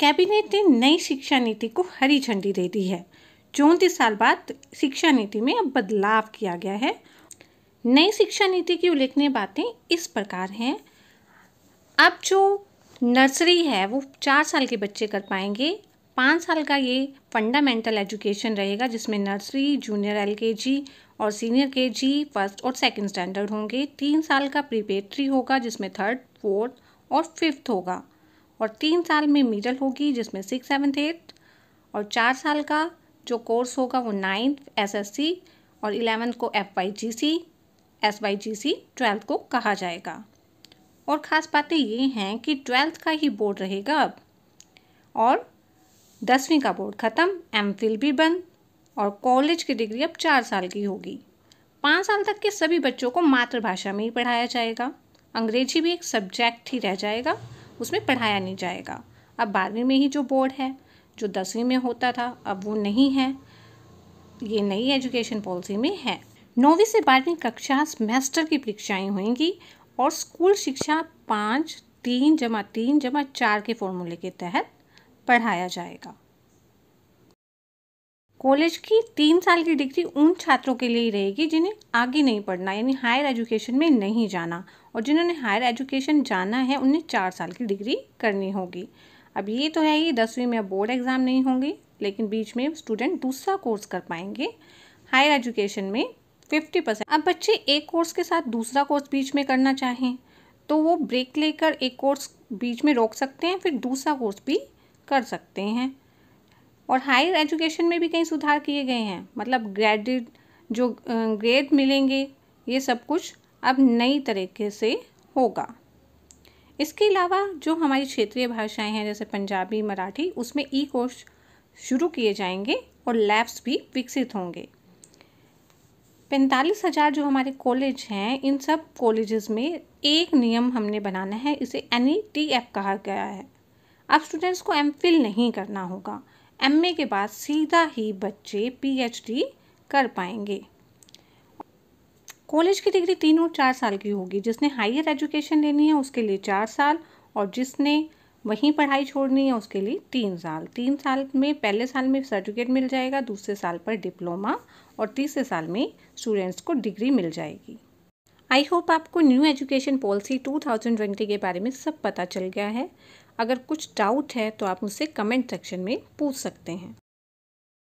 cabinet ने नई शिक्षा नीति को हरी झंडी दे दी है चौंतीस साल बाद शिक्षा नीति में अब बदलाव किया गया है नई शिक्षा नीति की उल्लेखनीय बातें इस प्रकार हैं अब जो नर्सरी है वो चार साल के बच्चे कर पाएंगे पाँच साल का ये फंडामेंटल एजुकेशन रहेगा जिसमें नर्सरी जूनियर एलकेजी और सीनियर के जी फर्स्ट और सेकंड स्टैंडर्ड होंगे तीन साल का प्रिपेटरी होगा जिसमें थर्ड फोर्थ और फिफ्थ होगा और तीन साल में मिडल होगी जिसमें सिक्स सेवन्थ एट्थ और चार साल का जो कोर्स होगा वो नाइन्थ एसएससी और इलेवेंथ को F Y J C S Y J C twelfth को कहा जाएगा और ख़ास बातें ये हैं कि ट्वेल्थ का ही बोर्ड रहेगा अब और दसवीं का बोर्ड ख़त्म एम फिल भी बंद और कॉलेज की डिग्री अब चार साल की होगी पाँच साल तक के सभी बच्चों को मातृभाषा में ही पढ़ाया जाएगा अंग्रेजी भी एक सब्जेक्ट ही रह जाएगा उसमें पढ़ाया नहीं जाएगा अब बारहवीं में ही जो बोर्ड है जो दसवीं में होता था अब वो नहीं है ये नई एजुकेशन पॉलिसी में है नौवीं से बारहवीं कक्षा सेमेस्टर की परीक्षाएं होंगी और स्कूल शिक्षा पाँच तीन जमा तीन जमा चार के फॉर्मूले के तहत पढ़ाया जाएगा कॉलेज की तीन साल की डिग्री उन छात्रों के लिए ही रहेगी जिन्हें आगे नहीं पढ़ना यानी हायर एजुकेशन में नहीं जाना और जिन्होंने हायर एजुकेशन जाना है उन्हें चार साल की डिग्री करनी होगी अब ये तो है ही दसवीं में बोर्ड एग्ज़ाम नहीं होंगे लेकिन बीच में स्टूडेंट दूसरा कोर्स कर पाएंगे हायर एजुकेशन में फिफ्टी परसेंट अब बच्चे एक कोर्स के साथ दूसरा कोर्स बीच में करना चाहें तो वो ब्रेक लेकर एक कोर्स बीच में रोक सकते हैं फिर दूसरा कोर्स भी कर सकते हैं और हायर एजुकेशन में भी कई सुधार किए गए हैं मतलब ग्रेडेड जो ग्रेड मिलेंगे ये सब कुछ अब नई तरीके से होगा इसके अलावा जो हमारी क्षेत्रीय भाषाएं हैं जैसे पंजाबी मराठी उसमें ई कोर्स शुरू किए जाएंगे और लैब्स भी विकसित होंगे पैंतालीस हज़ार जो हमारे कॉलेज हैं इन सब कॉलेजेस में एक नियम हमने बनाना है इसे एन ई टी एफ कहा गया है अब स्टूडेंट्स को एम फिल नहीं करना होगा एमए के बाद सीधा ही बच्चे पीएचडी कर पाएंगे कॉलेज की डिग्री तीन और चार साल की होगी जिसने हायर एजुकेशन लेनी है उसके लिए चार साल और जिसने वहीं पढ़ाई छोड़नी है उसके लिए तीन साल तीन साल में पहले साल में सर्टिफिकेट मिल जाएगा दूसरे साल पर डिप्लोमा और तीसरे साल में स्टूडेंट्स को डिग्री मिल जाएगी आई होप आपको न्यू एजुकेशन पॉलिसी 2020 के बारे में सब पता चल गया है अगर कुछ डाउट है तो आप मुझसे कमेंट सेक्शन में पूछ सकते हैं